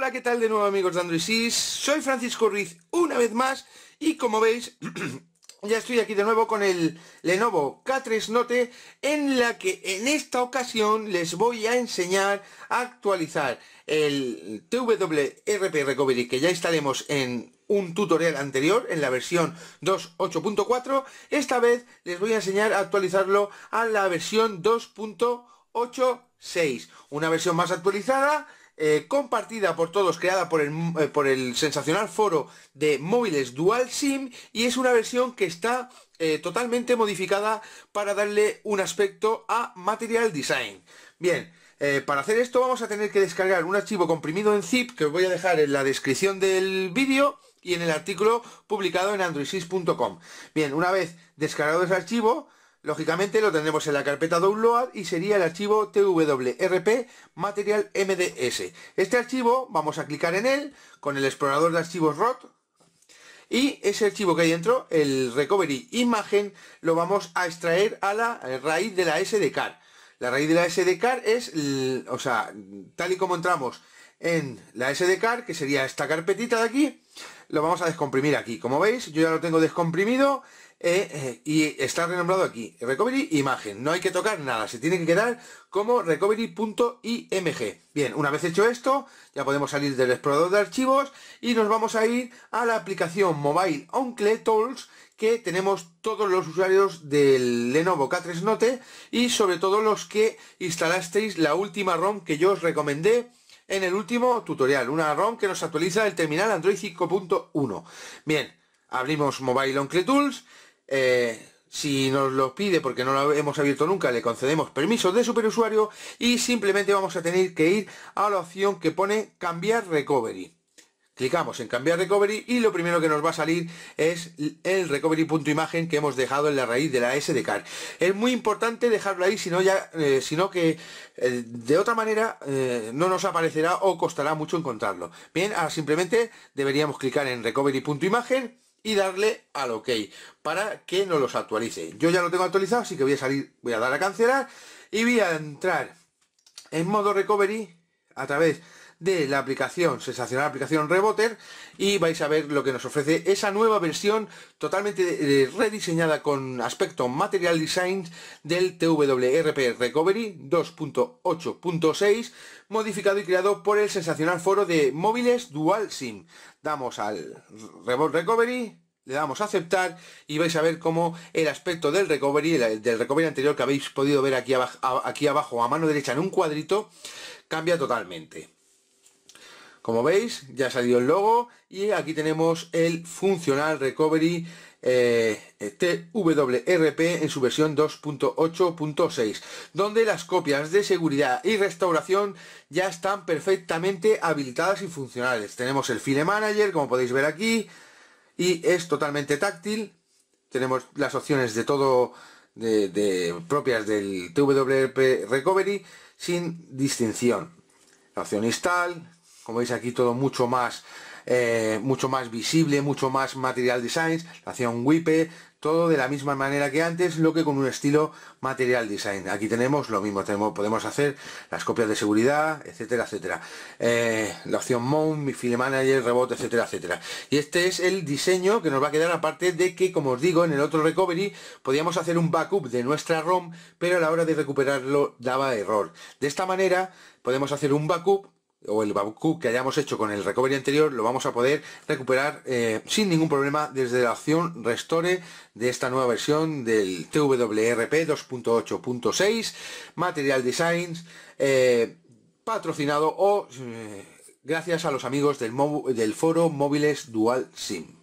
Hola, ¿qué tal de nuevo amigos de Android Soy Francisco Ruiz una vez más y como veis ya estoy aquí de nuevo con el Lenovo K3 Note en la que en esta ocasión les voy a enseñar a actualizar el TWRP Recovery que ya estaremos en un tutorial anterior en la versión 2.8.4 esta vez les voy a enseñar a actualizarlo a la versión 2.8.6 una versión más actualizada eh, compartida por todos, creada por el, eh, por el sensacional foro de móviles Dual SIM y es una versión que está eh, totalmente modificada para darle un aspecto a Material Design. Bien, para hacer esto vamos a tener que descargar un archivo comprimido en zip que os voy a dejar en la descripción del vídeo y en el artículo publicado en androidsys.com. Bien, una vez descargado ese archivo, Lógicamente lo tendremos en la carpeta download y sería el archivo twrp material mds. Este archivo vamos a clicar en él con el explorador de archivos ROT y ese archivo que hay dentro, el recovery imagen, lo vamos a extraer a la raíz de la card La raíz de la card es, o sea, tal y como entramos en la card que sería esta carpetita de aquí, lo vamos a descomprimir aquí. Como veis, yo ya lo tengo descomprimido eh, eh, y está renombrado aquí. Recovery imagen. No hay que tocar nada. Se tiene que quedar como recovery.img. Bien, una vez hecho esto, ya podemos salir del explorador de archivos y nos vamos a ir a la aplicación Mobile Oncle Tools que tenemos todos los usuarios del Lenovo K3 Note y sobre todo los que instalasteis la última ROM que yo os recomendé en el último tutorial, una ROM que nos actualiza el terminal Android 5.1. Bien, abrimos Mobile Oncle Tools, eh, si nos lo pide porque no lo hemos abierto nunca, le concedemos permiso de superusuario y simplemente vamos a tener que ir a la opción que pone cambiar recovery. Clicamos en cambiar recovery y lo primero que nos va a salir es el recovery.imagen que hemos dejado en la raíz de la SD card. Es muy importante dejarlo ahí, sino ya, eh, sino que eh, de otra manera eh, no nos aparecerá o costará mucho encontrarlo. Bien, ahora simplemente deberíamos clicar en recovery.imagen y darle al OK para que nos los actualice. Yo ya lo tengo actualizado, así que voy a salir, voy a dar a cancelar y voy a entrar en modo recovery a través de de la aplicación, sensacional aplicación Reboter, y vais a ver lo que nos ofrece esa nueva versión totalmente eh, rediseñada con aspecto Material Design del TWRP Recovery 2.8.6, modificado y creado por el sensacional foro de móviles Dual SIM. Damos al Reboot Recovery, le damos a aceptar y vais a ver cómo el aspecto del recovery, el del recovery anterior que habéis podido ver aquí aquí abajo a mano derecha en un cuadrito, cambia totalmente. Como veis, ya ha salido el logo y aquí tenemos el Funcional Recovery eh, TWRP este en su versión 2.8.6, donde las copias de seguridad y restauración ya están perfectamente habilitadas y funcionales. Tenemos el File Manager, como podéis ver aquí, y es totalmente táctil. Tenemos las opciones de todo de, propias del TWRP Recovery sin distinción. La opción Install, como veis aquí todo mucho más eh, mucho más visible, mucho más material design, la hacía un wipe, todo de la misma manera que antes, lo que con un estilo material design. Aquí tenemos lo mismo, podemos hacer las copias de seguridad, etcétera, etcétera. Eh, la opción Mount, mi file manager, rebote, etcétera, etcétera. Y este es el diseño que nos va a quedar, aparte de que, como os digo, en el otro recovery podíamos hacer un backup de nuestra ROM, pero a la hora de recuperarlo daba error. De esta manera podemos hacer un backup o el Babcock que hayamos hecho con el recovery anterior lo vamos a poder recuperar eh, sin ningún problema desde la opción restore de esta nueva versión del TWRP 2.8.6 Material Designs eh, patrocinado o eh, gracias a los amigos del, del foro móviles Dual SIM.